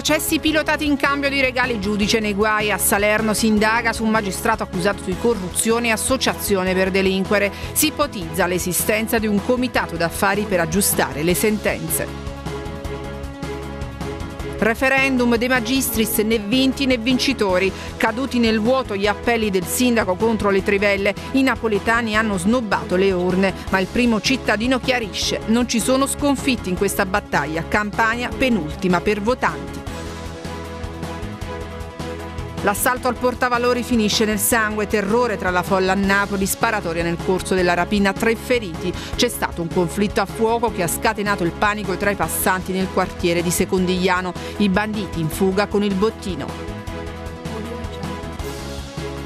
Processi pilotati in cambio di regali giudice nei guai. A Salerno si indaga su un magistrato accusato di corruzione e associazione per delinquere. Si ipotizza l'esistenza di un comitato d'affari per aggiustare le sentenze. Referendum dei magistris né vinti né vincitori. Caduti nel vuoto gli appelli del sindaco contro le trivelle. I napoletani hanno snobbato le urne, ma il primo cittadino chiarisce: non ci sono sconfitti in questa battaglia. campagna penultima per votanti. L'assalto al portavalori finisce nel sangue, terrore tra la folla a Napoli, sparatoria nel corso della rapina, tre feriti. C'è stato un conflitto a fuoco che ha scatenato il panico tra i passanti nel quartiere di Secondigliano, i banditi in fuga con il bottino.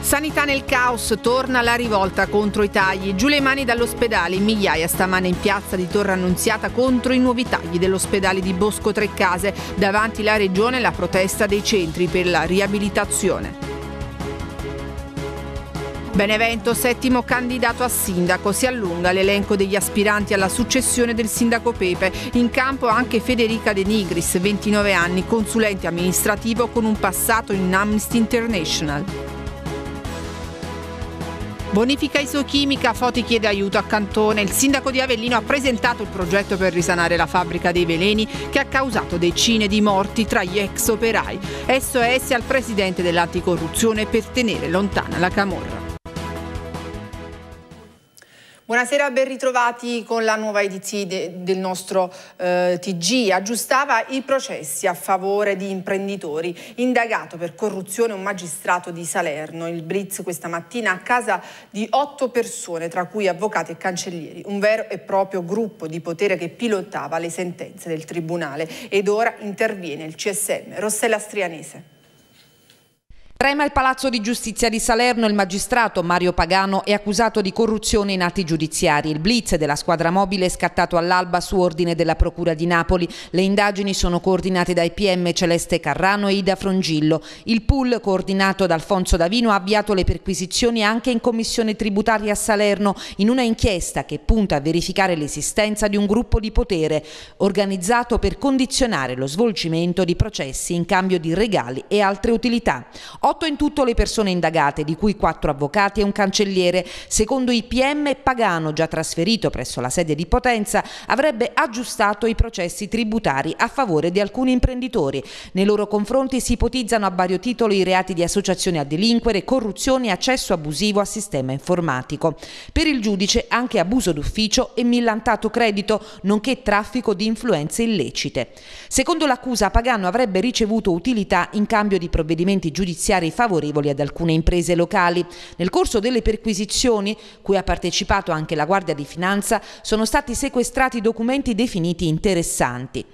Sanità nel caos, torna la rivolta contro i tagli. Giù le mani dall'ospedale, in migliaia stamane in piazza di Torre Annunziata contro i nuovi tagli dell'ospedale di Bosco Trecase. Davanti la regione la protesta dei centri per la riabilitazione. Benevento, settimo candidato a sindaco, si allunga l'elenco degli aspiranti alla successione del sindaco Pepe. In campo anche Federica De Nigris, 29 anni, consulente amministrativo con un passato in Amnesty International. Bonifica isochimica, Foti chiede aiuto a Cantone. Il sindaco di Avellino ha presentato il progetto per risanare la fabbrica dei veleni che ha causato decine di morti tra gli ex operai. SOS al presidente dell'anticorruzione per tenere lontana la camorra. Buonasera, ben ritrovati con la nuova edizione de del nostro eh, TG. Aggiustava i processi a favore di imprenditori. Indagato per corruzione un magistrato di Salerno. Il Blitz questa mattina a casa di otto persone, tra cui avvocati e cancellieri. Un vero e proprio gruppo di potere che pilotava le sentenze del Tribunale. Ed ora interviene il CSM. Rossella Strianese. Trema il Palazzo di Giustizia di Salerno, il magistrato Mario Pagano è accusato di corruzione in atti giudiziari. Il blitz della squadra mobile è scattato all'alba su ordine della Procura di Napoli. Le indagini sono coordinate dai PM Celeste Carrano e Ida Frongillo. Il pool coordinato da Alfonso Davino ha avviato le perquisizioni anche in Commissione Tributaria a Salerno in una inchiesta che punta a verificare l'esistenza di un gruppo di potere organizzato per condizionare lo svolgimento di processi in cambio di regali e altre utilità. Otto in tutto le persone indagate, di cui quattro avvocati e un cancelliere. Secondo i PM, Pagano, già trasferito presso la sede di Potenza, avrebbe aggiustato i processi tributari a favore di alcuni imprenditori. Nei loro confronti si ipotizzano a vario titolo i reati di associazione a delinquere, corruzione e accesso abusivo a sistema informatico. Per il giudice anche abuso d'ufficio e millantato credito, nonché traffico di influenze illecite. Secondo l'accusa, Pagano avrebbe ricevuto utilità in cambio di provvedimenti giudiziari finanziari favorevoli ad alcune imprese locali. Nel corso delle perquisizioni, cui ha partecipato anche la Guardia di Finanza, sono stati sequestrati documenti definiti interessanti.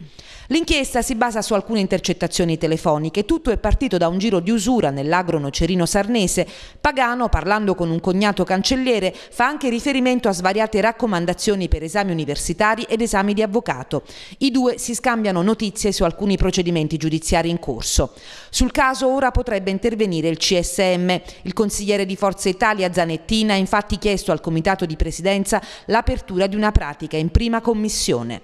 L'inchiesta si basa su alcune intercettazioni telefoniche. Tutto è partito da un giro di usura nell'agro nocerino sarnese. Pagano, parlando con un cognato cancelliere, fa anche riferimento a svariate raccomandazioni per esami universitari ed esami di avvocato. I due si scambiano notizie su alcuni procedimenti giudiziari in corso. Sul caso ora potrebbe intervenire intervenire il CSM. Il consigliere di Forza Italia Zanettina ha infatti chiesto al Comitato di Presidenza l'apertura di una pratica in prima commissione.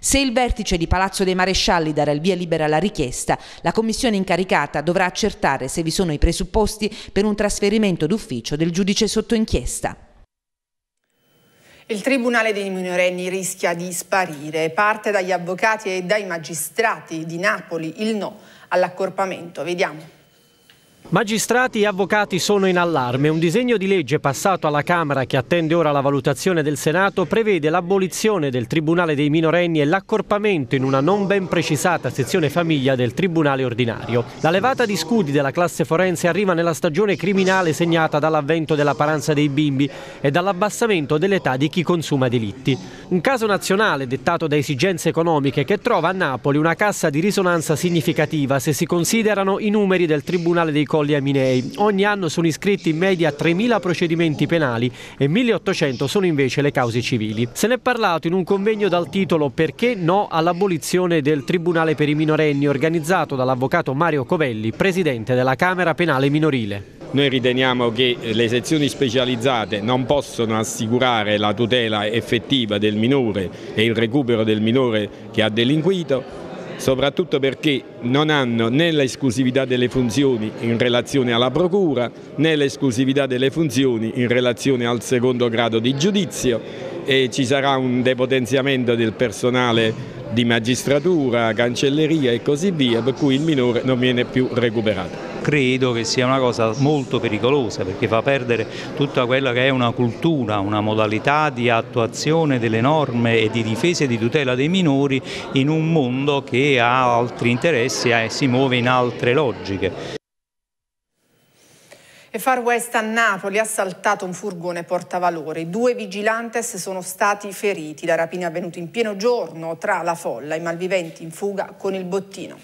Se il vertice di Palazzo dei Marescialli darà il via libera alla richiesta, la commissione incaricata dovrà accertare se vi sono i presupposti per un trasferimento d'ufficio del giudice sotto inchiesta. Il Tribunale dei minorenni rischia di sparire. Parte dagli avvocati e dai magistrati di Napoli il no all'accorpamento. Vediamo. Magistrati e avvocati sono in allarme. Un disegno di legge passato alla Camera che attende ora la valutazione del Senato prevede l'abolizione del Tribunale dei minorenni e l'accorpamento in una non ben precisata sezione famiglia del Tribunale ordinario. La levata di scudi della classe forense arriva nella stagione criminale segnata dall'avvento della paranza dei bimbi e dall'abbassamento dell'età di chi consuma delitti. Un caso nazionale dettato da esigenze economiche che trova a Napoli una cassa di risonanza significativa se si considerano i numeri del Tribunale dei Comuni Colli Aminei. Ogni anno sono iscritti in media 3.000 procedimenti penali e 1.800 sono invece le cause civili. Se ne è parlato in un convegno dal titolo Perché no all'abolizione del Tribunale per i minorenni organizzato dall'avvocato Mario Covelli, presidente della Camera Penale Minorile. Noi riteniamo che le sezioni specializzate non possono assicurare la tutela effettiva del minore e il recupero del minore che ha delinquito soprattutto perché non hanno né l'esclusività delle funzioni in relazione alla Procura né l'esclusività delle funzioni in relazione al secondo grado di giudizio e ci sarà un depotenziamento del personale di magistratura, cancelleria e così via, per cui il minore non viene più recuperato. Credo che sia una cosa molto pericolosa perché fa perdere tutta quella che è una cultura, una modalità di attuazione delle norme e di difesa e di tutela dei minori in un mondo che ha altri interessi e si muove in altre logiche. E Far West a Napoli ha assaltato un furgone portavalori. Due vigilantes sono stati feriti. La rapina è avvenuta in pieno giorno tra la folla, i malviventi in fuga con il bottino.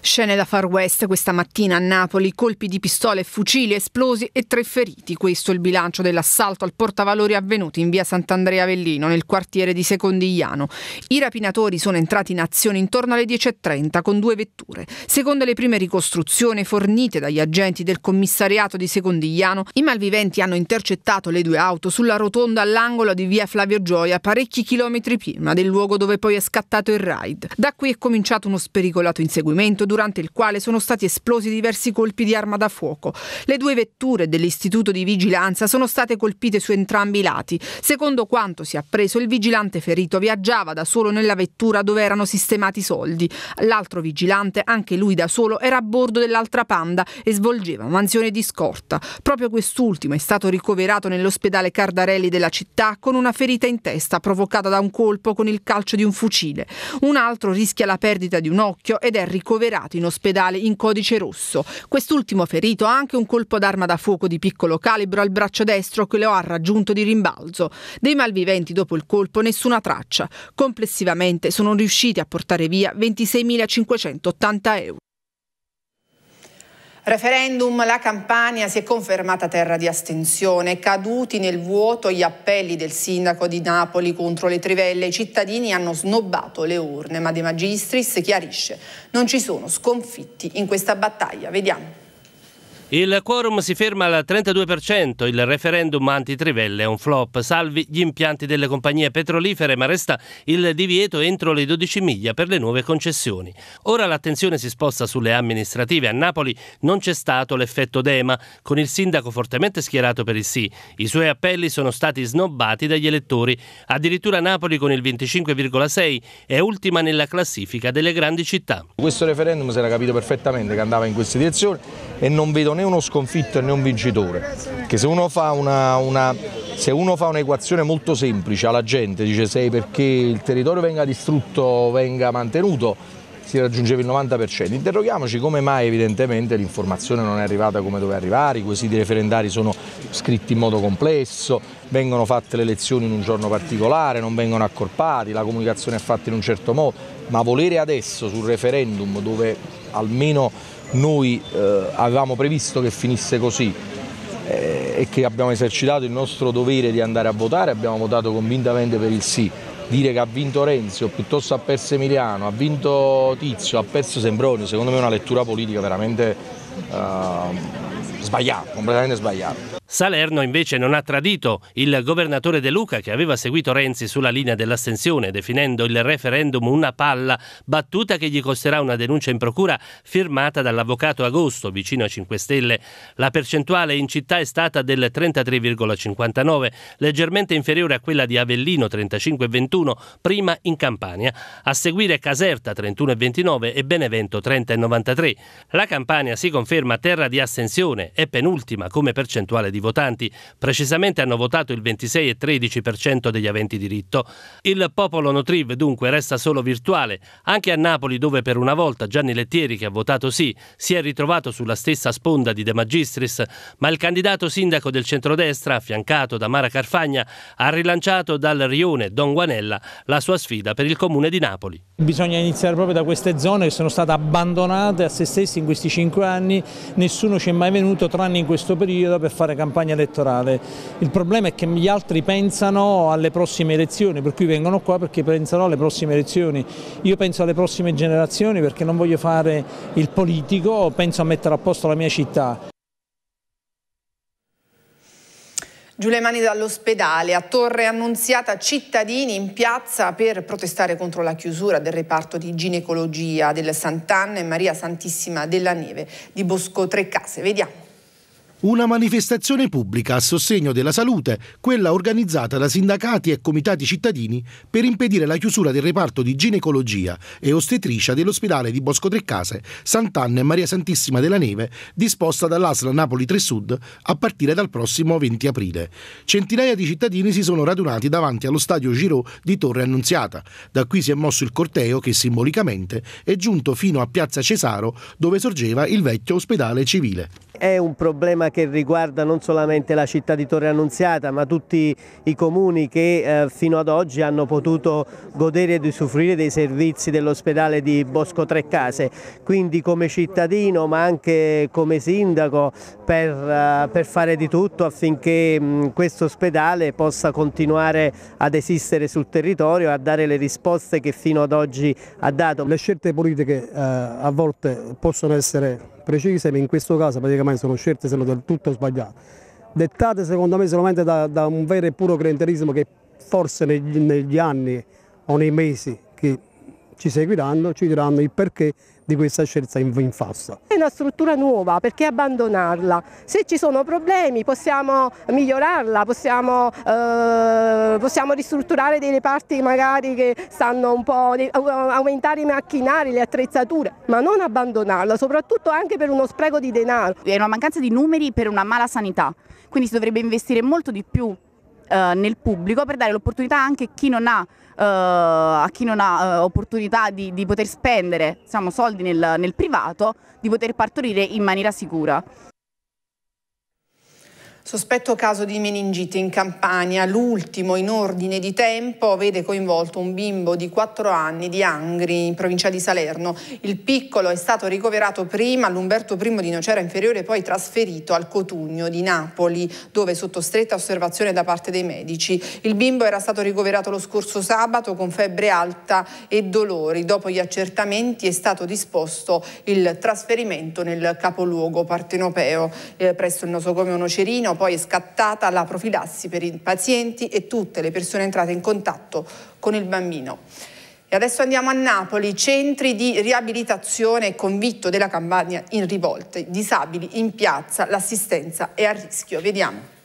Scene da far west questa mattina a Napoli, colpi di pistole e fucili esplosi e tre feriti. Questo è il bilancio dell'assalto al portavalori avvenuto in via Sant'Andrea Avellino, nel quartiere di Secondigliano. I rapinatori sono entrati in azione intorno alle 10.30 con due vetture. Secondo le prime ricostruzioni fornite dagli agenti del commissariato di Secondigliano, i malviventi hanno intercettato le due auto sulla rotonda all'angolo di via Flavio Gioia parecchi chilometri prima del luogo dove poi è scattato il raid. Da qui è cominciato uno spericolato inseguimento combattimento durante il quale sono stati esplosi diversi colpi di arma da fuoco. Le due vetture dell'istituto di vigilanza sono state colpite su entrambi i lati. Secondo quanto si è appreso, il vigilante ferito viaggiava da solo nella vettura dove erano sistemati i soldi. L'altro vigilante, anche lui da solo, era a bordo dell'altra panda e svolgeva mansione di scorta. Proprio quest'ultimo è stato ricoverato nell'ospedale Cardarelli della città con una ferita in testa provocata da un colpo con il calcio di un fucile. Un altro rischia la perdita di un occhio ed è ricoverato ricoverato in ospedale in codice rosso. Quest'ultimo ferito ha anche un colpo d'arma da fuoco di piccolo calibro al braccio destro che lo ha raggiunto di rimbalzo. Dei malviventi dopo il colpo nessuna traccia. Complessivamente sono riusciti a portare via 26.580 euro. Referendum, la Campania si è confermata terra di astensione, caduti nel vuoto gli appelli del sindaco di Napoli contro le trivelle, i cittadini hanno snobbato le urne, ma De Magistris chiarisce, non ci sono sconfitti in questa battaglia, vediamo. Il quorum si ferma al 32%, il referendum anti-trivelle è un flop, salvi gli impianti delle compagnie petrolifere, ma resta il divieto entro le 12 miglia per le nuove concessioni. Ora l'attenzione si sposta sulle amministrative. A Napoli non c'è stato l'effetto Dema, con il sindaco fortemente schierato per il sì. I suoi appelli sono stati snobbati dagli elettori. Addirittura Napoli con il 25,6 è ultima nella classifica delle grandi città. Questo referendum si era capito perfettamente che andava in questa direzione e non vedo né uno sconfitto né un vincitore, che se uno fa un'equazione molto semplice alla gente, dice sei perché il territorio venga distrutto, venga mantenuto, si raggiungeva il 90%. Interroghiamoci come mai evidentemente l'informazione non è arrivata come doveva arrivare, i quesiti referendari sono scritti in modo complesso, vengono fatte le elezioni in un giorno particolare, non vengono accorpati, la comunicazione è fatta in un certo modo, ma volere adesso sul referendum dove almeno noi eh, avevamo previsto che finisse così eh, e che abbiamo esercitato il nostro dovere di andare a votare, abbiamo votato convintamente per il sì. Dire che ha vinto Renzi o piuttosto ha perso Emiliano, ha vinto Tizio, ha perso Sembronio, secondo me è una lettura politica veramente eh, sbagliata, completamente sbagliata. Salerno invece non ha tradito il governatore De Luca che aveva seguito Renzi sulla linea dell'astensione, definendo il referendum una palla battuta che gli costerà una denuncia in procura firmata dall'avvocato Agosto, vicino a 5 Stelle. La percentuale in città è stata del 33,59, leggermente inferiore a quella di Avellino 35,21, prima in Campania. A seguire Caserta 31,29 e Benevento 30,93. La Campania si conferma terra di astensione e penultima come percentuale di di votanti, precisamente hanno votato il 26,13% degli aventi diritto. Il popolo Notriv dunque resta solo virtuale, anche a Napoli dove per una volta Gianni Lettieri che ha votato sì si è ritrovato sulla stessa sponda di De Magistris, ma il candidato sindaco del centrodestra, affiancato da Mara Carfagna, ha rilanciato dal rione Don Guanella la sua sfida per il comune di Napoli. Bisogna iniziare proprio da queste zone che sono state abbandonate a se stesse in questi cinque anni, nessuno ci è mai venuto tranne in questo periodo per fare campagna campagna elettorale. Il problema è che gli altri pensano alle prossime elezioni, per cui vengono qua perché pensano alle prossime elezioni. Io penso alle prossime generazioni perché non voglio fare il politico, penso a mettere a posto la mia città. le Mani dall'ospedale, a Torre Annunziata cittadini in piazza per protestare contro la chiusura del reparto di ginecologia del Sant'Anna e Maria Santissima della Neve di Bosco Tre Case. Vediamo una manifestazione pubblica a sostegno della salute, quella organizzata da sindacati e comitati cittadini per impedire la chiusura del reparto di ginecologia e ostetricia dell'ospedale di Bosco Treccase, Sant'Anna e Maria Santissima della Neve, disposta dall'Asla Napoli 3 Sud a partire dal prossimo 20 aprile. Centinaia di cittadini si sono radunati davanti allo stadio Giraud di Torre Annunziata. Da qui si è mosso il corteo che simbolicamente è giunto fino a Piazza Cesaro dove sorgeva il vecchio ospedale civile. È un problema che riguarda non solamente la città di Torre Annunziata ma tutti i comuni che eh, fino ad oggi hanno potuto godere ed usufruire dei servizi dell'ospedale di Bosco Tre Case. Quindi come cittadino ma anche come sindaco per, eh, per fare di tutto affinché mm, questo ospedale possa continuare ad esistere sul territorio e a dare le risposte che fino ad oggi ha dato. Le scelte politiche eh, a volte possono essere precise, ma in questo caso praticamente sono scelte sono del tutto sbagliate, dettate secondo me solamente da, da un vero e puro clientelismo che forse negli, negli anni o nei mesi che ci seguiranno ci diranno il perché di questa scelta in, in fossa. È una struttura nuova, perché abbandonarla? Se ci sono problemi possiamo migliorarla, possiamo, eh, possiamo ristrutturare delle parti magari che stanno un po', aumentare i macchinari, le attrezzature, ma non abbandonarla, soprattutto anche per uno spreco di denaro. È una mancanza di numeri per una mala sanità, quindi si dovrebbe investire molto di più eh, nel pubblico per dare l'opportunità anche a chi non ha, eh, a chi non ha eh, opportunità di, di, poter spendere diciamo, soldi nel, nel privato, di poter partorire in maniera sicura. Sospetto caso di meningite in Campania, l'ultimo in ordine di tempo, vede coinvolto un bimbo di 4 anni di Angri, in provincia di Salerno. Il piccolo è stato ricoverato prima all'Umberto I di Nocera Inferiore, poi trasferito al Cotugno di Napoli, dove sotto stretta osservazione da parte dei medici. Il bimbo era stato ricoverato lo scorso sabato con febbre alta e dolori. Dopo gli accertamenti è stato disposto il trasferimento nel capoluogo partenopeo eh, presso il nosocomio Nocerino poi è scattata la profilassi per i pazienti e tutte le persone entrate in contatto con il bambino. E adesso andiamo a Napoli, centri di riabilitazione convitto della campagna in rivolte, disabili in piazza, l'assistenza è a rischio. Vediamo.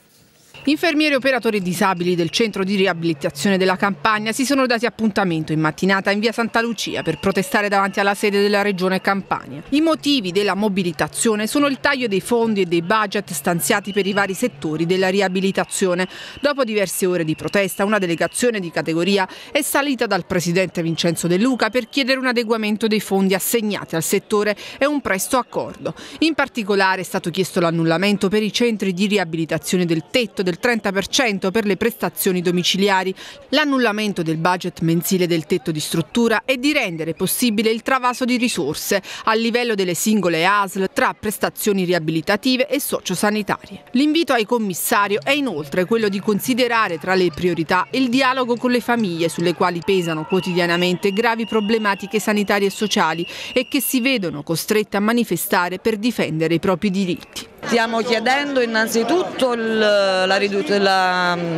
Infermieri e operatori disabili del centro di riabilitazione della Campania si sono dati appuntamento in mattinata in via Santa Lucia per protestare davanti alla sede della regione Campania. I motivi della mobilitazione sono il taglio dei fondi e dei budget stanziati per i vari settori della riabilitazione. Dopo diverse ore di protesta una delegazione di categoria è salita dal presidente Vincenzo De Luca per chiedere un adeguamento dei fondi assegnati al settore e un presto accordo. In particolare è stato chiesto l'annullamento per i centri di riabilitazione del tetto del del 30% per le prestazioni domiciliari, l'annullamento del budget mensile del tetto di struttura e di rendere possibile il travaso di risorse a livello delle singole ASL tra prestazioni riabilitative e sociosanitarie. L'invito ai commissario è inoltre quello di considerare tra le priorità il dialogo con le famiglie sulle quali pesano quotidianamente gravi problematiche sanitarie e sociali e che si vedono costrette a manifestare per difendere i propri diritti. Stiamo chiedendo innanzitutto il, la, la,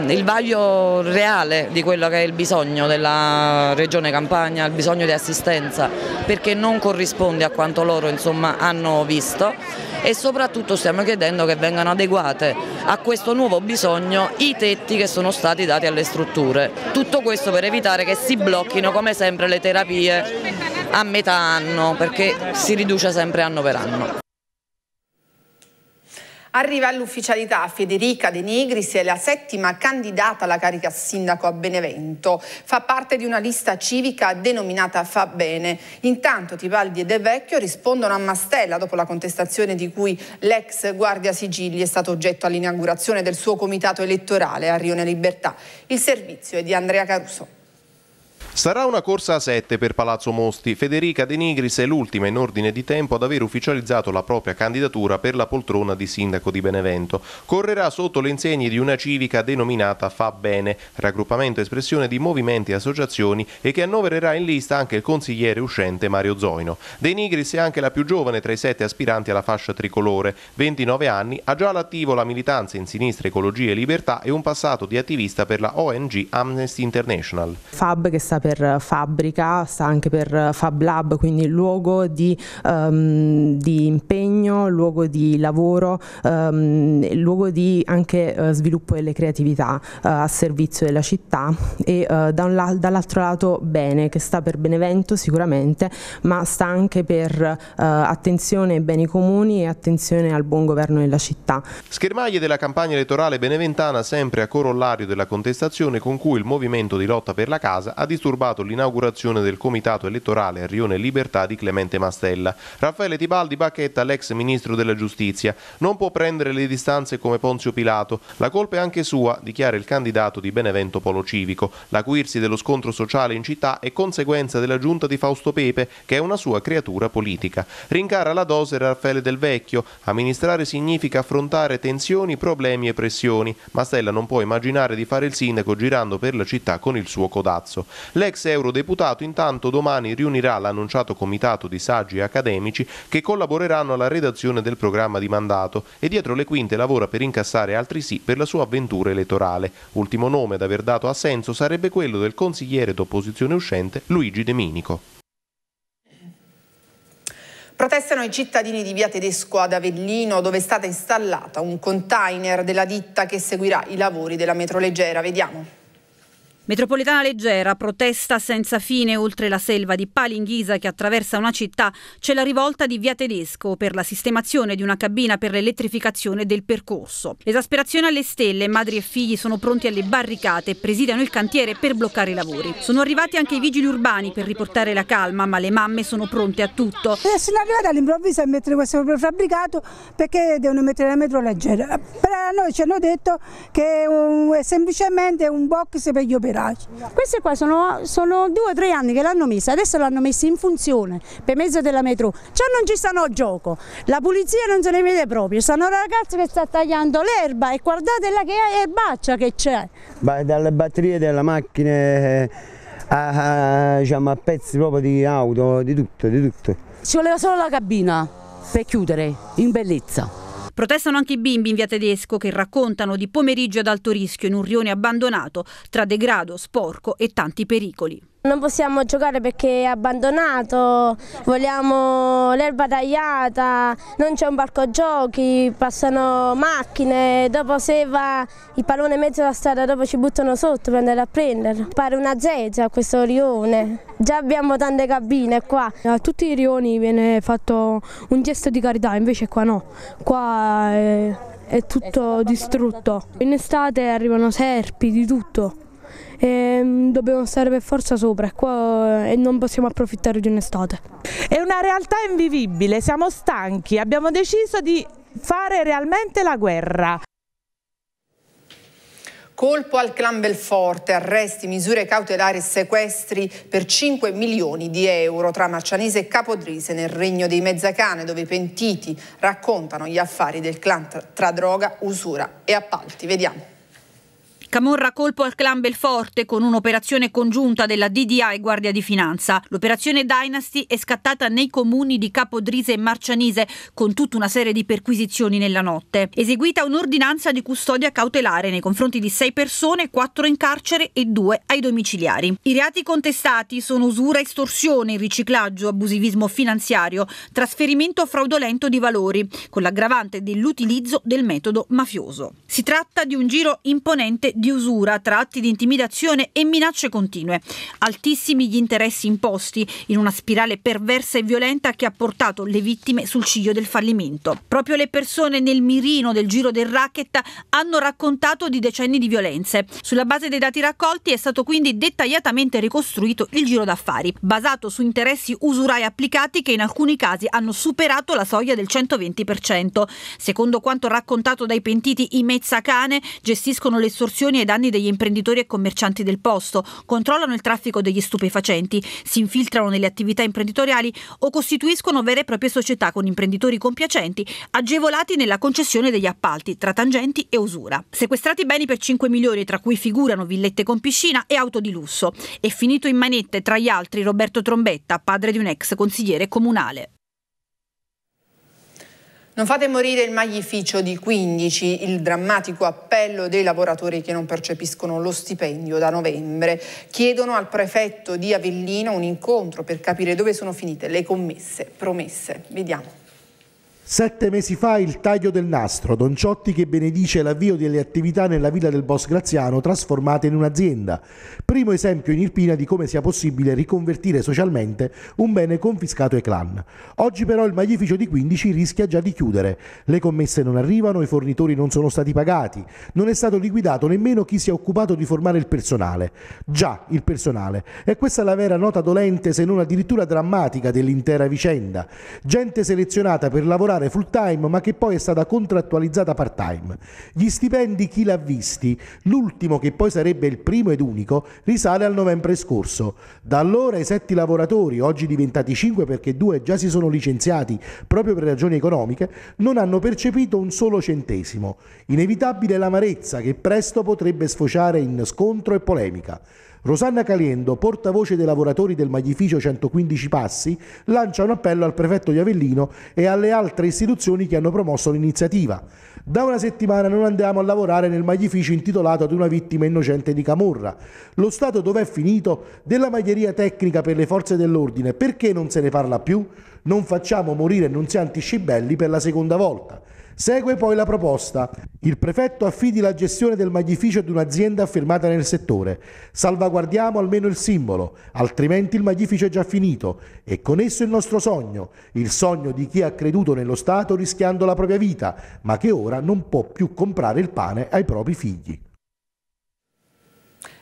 il, vaglio reale di quello che è il bisogno della Regione Campania, il bisogno di assistenza, perché non corrisponde a quanto loro insomma, hanno visto e soprattutto stiamo chiedendo che vengano adeguate a questo nuovo bisogno i tetti che sono stati dati alle strutture. Tutto questo per evitare che si blocchino come sempre le terapie a metà anno perché si riduce sempre anno per anno. Arriva all'ufficialità Federica De Nigris, è la settima candidata alla carica sindaco a Benevento. Fa parte di una lista civica denominata Fa Bene. Intanto Tibaldi e De Vecchio rispondono a Mastella dopo la contestazione di cui l'ex guardia sigilli è stato oggetto all'inaugurazione del suo comitato elettorale a Rione Libertà. Il servizio è di Andrea Caruso. Sarà una corsa a 7 per Palazzo Mosti. Federica De Nigris è l'ultima in ordine di tempo ad aver ufficializzato la propria candidatura per la poltrona di sindaco di Benevento. Correrà sotto le insegne di una civica denominata Fa Bene, raggruppamento espressione di movimenti e associazioni e che annovererà in lista anche il consigliere uscente Mario Zoino. De Nigris è anche la più giovane tra i sette aspiranti alla fascia tricolore. 29 anni, ha già all'attivo la militanza in sinistra Ecologia e Libertà e un passato di attivista per la ONG Amnesty International. FAB che sta per per fabbrica, sta anche per Fab Lab, quindi luogo di, um, di impegno, luogo di lavoro, um, luogo di anche uh, sviluppo delle creatività uh, a servizio della città e uh, da dall'altro lato bene, che sta per Benevento sicuramente, ma sta anche per attenzione ai beni comuni e attenzione al buon governo della città. Schermaglie della campagna elettorale beneventana sempre a corollario della contestazione con cui il movimento di lotta per la casa ha disturbato disturbato l'inaugurazione del comitato elettorale a Rione Libertà di Clemente Mastella. Raffaele Tibaldi bacchetta l'ex ministro della giustizia. Non può prendere le distanze come Ponzio Pilato. La colpa è anche sua, dichiara il candidato di Benevento Polo Civico. L'acuirsi dello scontro sociale in città è conseguenza della giunta di Fausto Pepe, che è una sua creatura politica. Rincara la dose Raffaele Del Vecchio. Amministrare significa affrontare tensioni, problemi e pressioni. Mastella non può immaginare di fare il sindaco girando per la città con il suo codazzo. Lei L'ex eurodeputato intanto domani riunirà l'annunciato comitato di saggi accademici che collaboreranno alla redazione del programma di mandato e dietro le quinte lavora per incassare altri sì per la sua avventura elettorale. Ultimo nome ad aver dato assenso sarebbe quello del consigliere d'opposizione uscente Luigi De Minico. Protestano i cittadini di via Tedesco ad Avellino dove è stata installata un container della ditta che seguirà i lavori della metroleggera. Vediamo. Metropolitana leggera, protesta senza fine oltre la selva di Palinghisa che attraversa una città, c'è la rivolta di Via Tedesco per la sistemazione di una cabina per l'elettrificazione del percorso. Esasperazione alle stelle, madri e figli sono pronti alle barricate, presidiano il cantiere per bloccare i lavori. Sono arrivati anche i vigili urbani per riportare la calma, ma le mamme sono pronte a tutto. Eh, e sono arrivate all'improvviso a mettere questo fabbricato perché devono mettere la metro leggera. Però noi ci hanno detto che è semplicemente un box per gli operatori garage. Queste qua sono, sono due o tre anni che l'hanno messa, adesso l'hanno messa in funzione per mezzo della metro, cioè non ci stanno a gioco, la pulizia non se ne vede proprio, sono ragazze che sta tagliando l'erba e guardate la che erbaccia che c'è. Dalle batterie della macchina eh, a, a, diciamo, a pezzi proprio di auto, di tutto, di tutto. Ci voleva solo la cabina per chiudere in bellezza. Protestano anche i bimbi in via Tedesco che raccontano di pomeriggio ad alto rischio in un rione abbandonato tra degrado, sporco e tanti pericoli. Non possiamo giocare perché è abbandonato, vogliamo l'erba tagliata, non c'è un parco giochi, passano macchine, dopo se va il pallone in mezzo alla strada dopo ci buttano sotto per andare a prenderlo. Pare una zezza questo rione, già abbiamo tante cabine qua. A tutti i rioni viene fatto un gesto di carità, invece qua no, qua è, è tutto distrutto. In estate arrivano serpi, di tutto e ehm, dobbiamo stare per forza sopra qua, eh, e non possiamo approfittare di un'estate. È una realtà invivibile, siamo stanchi, abbiamo deciso di fare realmente la guerra. Colpo al clan Belforte, arresti, misure cautelari e sequestri per 5 milioni di euro tra Marcianese e Capodrise nel regno dei Mezzacane dove i pentiti raccontano gli affari del clan tra droga, usura e appalti. Vediamo. Camorra colpo al clan Belforte con un'operazione congiunta della DDA e Guardia di Finanza. L'operazione Dynasty è scattata nei comuni di Capodrise e Marcianise con tutta una serie di perquisizioni nella notte. Eseguita un'ordinanza di custodia cautelare nei confronti di sei persone, quattro in carcere e due ai domiciliari. I reati contestati sono usura, estorsione, riciclaggio, abusivismo finanziario, trasferimento fraudolento di valori, con l'aggravante dell'utilizzo del metodo mafioso. Si tratta di un giro imponente di usura, tra atti di intimidazione e minacce continue. Altissimi gli interessi imposti in una spirale perversa e violenta che ha portato le vittime sul ciglio del fallimento. Proprio le persone nel mirino del giro del racket hanno raccontato di decenni di violenze. Sulla base dei dati raccolti è stato quindi dettagliatamente ricostruito il giro d'affari, basato su interessi usurai applicati che in alcuni casi hanno superato la soglia del 120%. Secondo quanto raccontato dai pentiti, i Mezzacane gestiscono l'estorsione agitazioni ai danni degli imprenditori e commercianti del posto, controllano il traffico degli stupefacenti, si infiltrano nelle attività imprenditoriali o costituiscono vere e proprie società con imprenditori compiacenti, agevolati nella concessione degli appalti tra tangenti e usura. Sequestrati beni per 5 milioni, tra cui figurano villette con piscina e auto di lusso. È finito in manette, tra gli altri, Roberto Trombetta, padre di un ex consigliere comunale. Non fate morire il maglificio di 15, il drammatico appello dei lavoratori che non percepiscono lo stipendio da novembre. Chiedono al prefetto di Avellino un incontro per capire dove sono finite le commesse promesse. Vediamo. Sette mesi fa il taglio del nastro, Don Ciotti che benedice l'avvio delle attività nella villa del Bos Graziano trasformata in un'azienda. Primo esempio in Irpina di come sia possibile riconvertire socialmente un bene confiscato ai clan. Oggi però il maglificio di 15 rischia già di chiudere. Le commesse non arrivano, i fornitori non sono stati pagati, non è stato liquidato nemmeno chi si è occupato di formare il personale. Già, il personale. E questa è la vera nota dolente se non addirittura drammatica dell'intera vicenda. Gente selezionata per lavorare titolare full time ma che poi è stata contrattualizzata part time. Gli stipendi chi l'ha visti, l'ultimo che poi sarebbe il primo ed unico, risale al novembre scorso. Da allora i sette lavoratori, oggi diventati cinque perché due già si sono licenziati proprio per ragioni economiche, non hanno percepito un solo centesimo. Inevitabile l'amarezza che presto potrebbe sfociare in scontro e polemica. Rosanna Calendo, portavoce dei lavoratori del Magnificio 115 Passi, lancia un appello al prefetto di Avellino e alle altre istituzioni che hanno promosso l'iniziativa. Da una settimana non andiamo a lavorare nel Magnificio intitolato ad una vittima innocente di Camorra. Lo stato dov'è finito della maglieria tecnica per le forze dell'ordine? Perché non se ne parla più? Non facciamo morire annunzianti scibelli per la seconda volta. Segue poi la proposta. Il prefetto affidi la gestione del magnificio ad un'azienda affermata nel settore. Salvaguardiamo almeno il simbolo, altrimenti il magnificio è già finito e con esso il nostro sogno, il sogno di chi ha creduto nello Stato rischiando la propria vita, ma che ora non può più comprare il pane ai propri figli.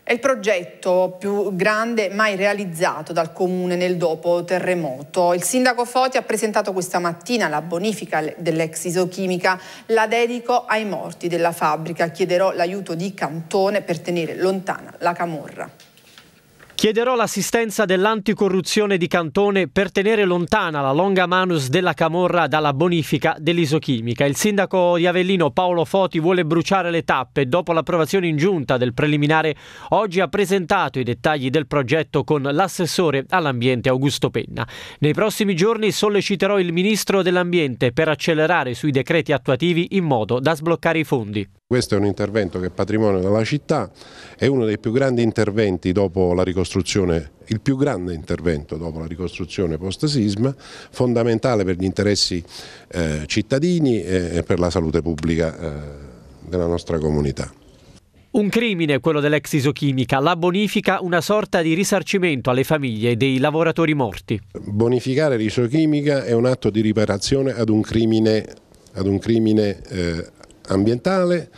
È il progetto più grande mai realizzato dal comune nel dopo terremoto. Il sindaco Foti ha presentato questa mattina la bonifica dell'ex isochimica. La dedico ai morti della fabbrica. Chiederò l'aiuto di Cantone per tenere lontana la camorra. Chiederò l'assistenza dell'anticorruzione di Cantone per tenere lontana la longa manus della Camorra dalla bonifica dell'isochimica. Il sindaco di Avellino Paolo Foti vuole bruciare le tappe. Dopo l'approvazione in giunta del preliminare, oggi ha presentato i dettagli del progetto con l'assessore all'ambiente Augusto Penna. Nei prossimi giorni solleciterò il ministro dell'ambiente per accelerare sui decreti attuativi in modo da sbloccare i fondi. Questo è un intervento che è patrimonio della città, è uno dei più grandi interventi dopo la ricostruzione ricostruzione, il più grande intervento dopo la ricostruzione post-sisma, fondamentale per gli interessi eh, cittadini e per la salute pubblica eh, della nostra comunità. Un crimine quello dell'ex isochimica, la bonifica una sorta di risarcimento alle famiglie dei lavoratori morti. Bonificare l'isochimica è un atto di riparazione ad un crimine, ad un crimine eh, ambientale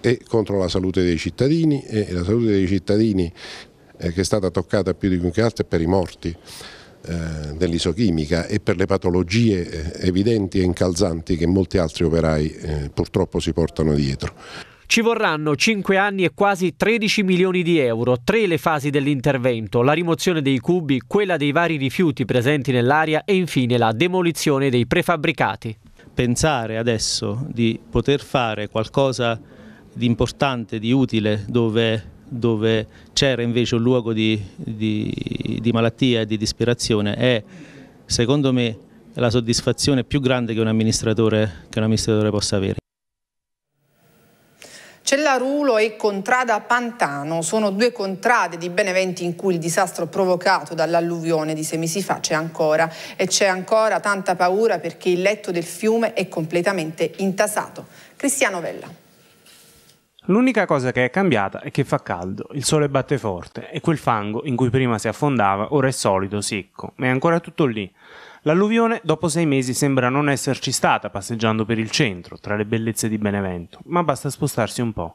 e contro la salute dei cittadini e la salute dei cittadini eh, che è stata toccata più di chiunque altro è per i morti eh, dell'isochimica e per le patologie eh, evidenti e incalzanti che molti altri operai eh, purtroppo si portano dietro. Ci vorranno 5 anni e quasi 13 milioni di euro, tre le fasi dell'intervento, la rimozione dei cubi, quella dei vari rifiuti presenti nell'aria e infine la demolizione dei prefabbricati. Pensare adesso di poter fare qualcosa di importante, di utile, dove dove c'era invece un luogo di, di, di malattia e di disperazione è secondo me la soddisfazione più grande che un amministratore, che un amministratore possa avere. Cellarulo e Contrada Pantano sono due contrade di Beneventi in cui il disastro provocato dall'alluvione di sei mesi fa c'è ancora e c'è ancora tanta paura perché il letto del fiume è completamente intasato. Cristiano Vella. L'unica cosa che è cambiata è che fa caldo, il sole batte forte e quel fango in cui prima si affondava ora è solido, secco, ma è ancora tutto lì. L'alluvione dopo sei mesi sembra non esserci stata passeggiando per il centro, tra le bellezze di Benevento, ma basta spostarsi un po'.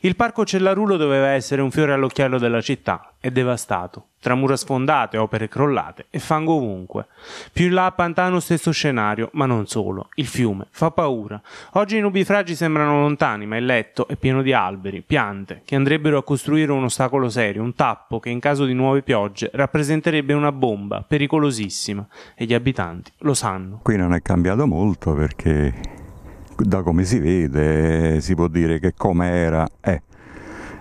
Il parco Cellarulo doveva essere un fiore all'occhiello della città, è devastato, tra mura sfondate, opere crollate e fango ovunque. Più in là a Pantano stesso scenario, ma non solo. Il fiume fa paura. Oggi i nubifragi sembrano lontani, ma il letto è pieno di alberi, piante, che andrebbero a costruire un ostacolo serio, un tappo che in caso di nuove piogge rappresenterebbe una bomba pericolosissima e gli abitanti lo sanno. Qui non è cambiato molto perché da come si vede si può dire che come era è. Eh.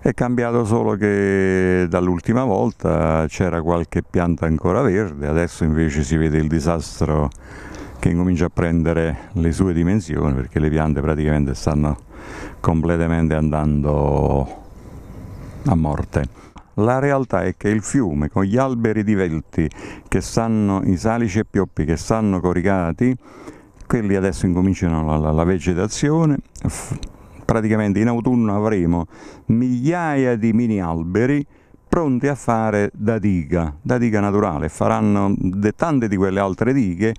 È cambiato solo che dall'ultima volta c'era qualche pianta ancora verde, adesso invece si vede il disastro che comincia a prendere le sue dimensioni perché le piante praticamente stanno completamente andando a morte. La realtà è che il fiume con gli alberi divelti che stanno, i salici e pioppi che stanno coricati quelli adesso incominciano la, la, la vegetazione, praticamente in autunno avremo migliaia di mini alberi pronti a fare da diga, da diga naturale, faranno tante di quelle altre dighe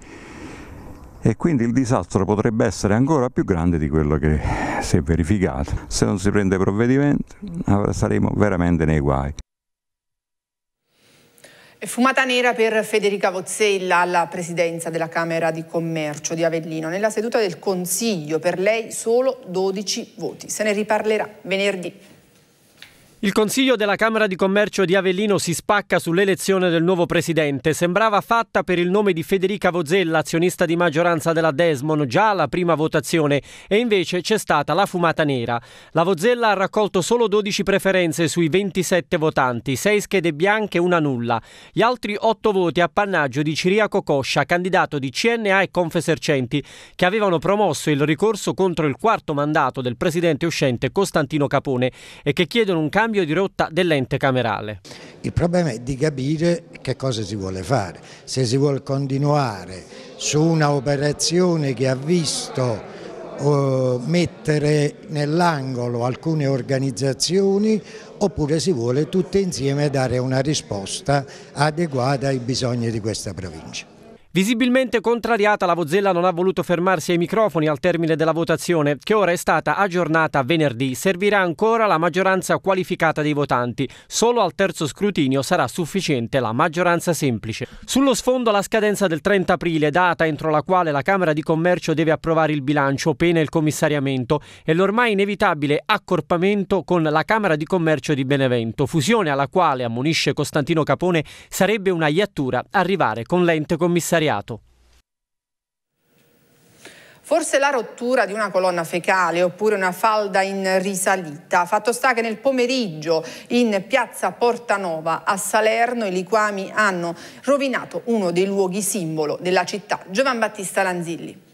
e quindi il disastro potrebbe essere ancora più grande di quello che si è verificato. Se non si prende provvedimento saremo veramente nei guai. Fumata nera per Federica Vozzella alla presidenza della Camera di Commercio di Avellino. Nella seduta del Consiglio per lei solo 12 voti. Se ne riparlerà venerdì. Il Consiglio della Camera di Commercio di Avellino si spacca sull'elezione del nuovo presidente. Sembrava fatta per il nome di Federica Vozella, azionista di maggioranza della Desmond, già alla prima votazione, e invece c'è stata la fumata nera. La Vozella ha raccolto solo 12 preferenze sui 27 votanti, 6 schede bianche e una nulla. Gli altri 8 voti appannaggio di Ciriaco Coscia, candidato di CNA e Confesercenti, che avevano promosso il ricorso contro il quarto mandato del presidente uscente Costantino Capone e che chiedono un cambio cambio di rotta dell'ente camerale. Il problema è di capire che cosa si vuole fare, se si vuole continuare su una operazione che ha visto eh, mettere nell'angolo alcune organizzazioni oppure si vuole tutte insieme dare una risposta adeguata ai bisogni di questa provincia. Visibilmente contrariata, la Vozzella non ha voluto fermarsi ai microfoni al termine della votazione, che ora è stata aggiornata venerdì. Servirà ancora la maggioranza qualificata dei votanti. Solo al terzo scrutinio sarà sufficiente la maggioranza semplice. Sullo sfondo la scadenza del 30 aprile, data entro la quale la Camera di Commercio deve approvare il bilancio, pena il commissariamento, e l'ormai inevitabile accorpamento con la Camera di Commercio di Benevento, fusione alla quale, ammonisce Costantino Capone, sarebbe una iattura arrivare con l'ente commissariato volontariato. Forse la rottura di una colonna fecale oppure una falda in risalita. Fatto sta che nel pomeriggio in piazza Portanova a Salerno i liquami hanno rovinato uno dei luoghi simbolo della città. Giovan Battista Lanzilli.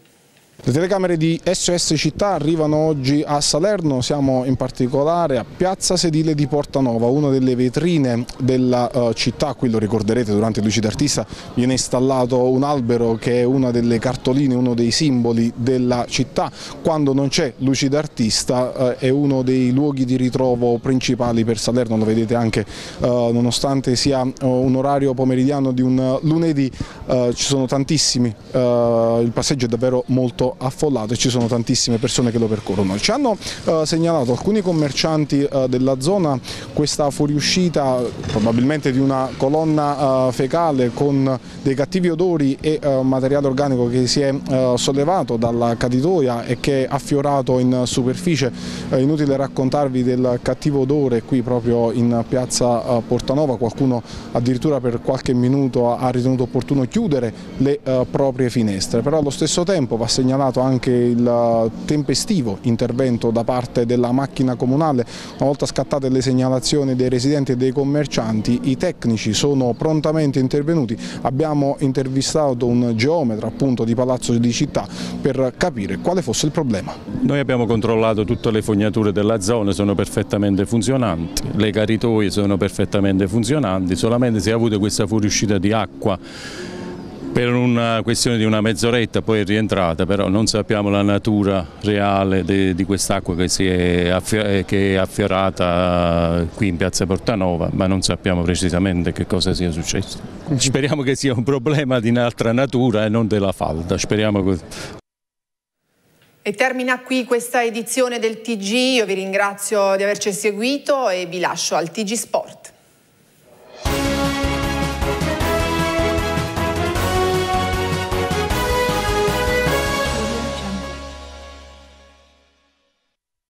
Le telecamere di SOS Città arrivano oggi a Salerno, siamo in particolare a Piazza Sedile di Portanova, una delle vetrine della uh, città, qui lo ricorderete durante Luci d'Artista viene installato un albero che è una delle cartoline, uno dei simboli della città, quando non c'è Luci d'Artista uh, eh, è uno dei luoghi di ritrovo principali per Salerno, lo vedete anche uh, nonostante sia un orario pomeridiano di un lunedì, ci sono tantissimi, il passeggio è davvero molto affollato e ci sono tantissime persone che lo percorrono. Ci hanno eh, segnalato alcuni commercianti eh, della zona questa fuoriuscita probabilmente di una colonna eh, fecale con dei cattivi odori e eh, materiale organico che si è eh, sollevato dalla caditoia e che è affiorato in superficie. inutile raccontarvi del cattivo odore qui proprio in piazza eh, Portanova, qualcuno addirittura per qualche minuto ha ritenuto opportuno chiudere le proprie finestre, però allo stesso tempo va segnalato segnalato anche il tempestivo intervento da parte della macchina comunale. Una volta scattate le segnalazioni dei residenti e dei commercianti, i tecnici sono prontamente intervenuti. Abbiamo intervistato un geometra appunto di Palazzo di Città per capire quale fosse il problema. Noi abbiamo controllato tutte le fognature della zona, sono perfettamente funzionanti, le caritoie sono perfettamente funzionanti, solamente si è avuta questa fuoriuscita di acqua per una questione di una mezz'oretta poi è rientrata, però non sappiamo la natura reale de, di quest'acqua che, eh, che, è affiorata qui in piazza Portanova, ma non sappiamo precisamente che cosa sia successo. Mhm. Speriamo che sia un problema di un'altra natura e non della falda, speriamo che... E termina qui questa edizione del TG, io vi ringrazio di averci seguito e vi lascio al TG Sport.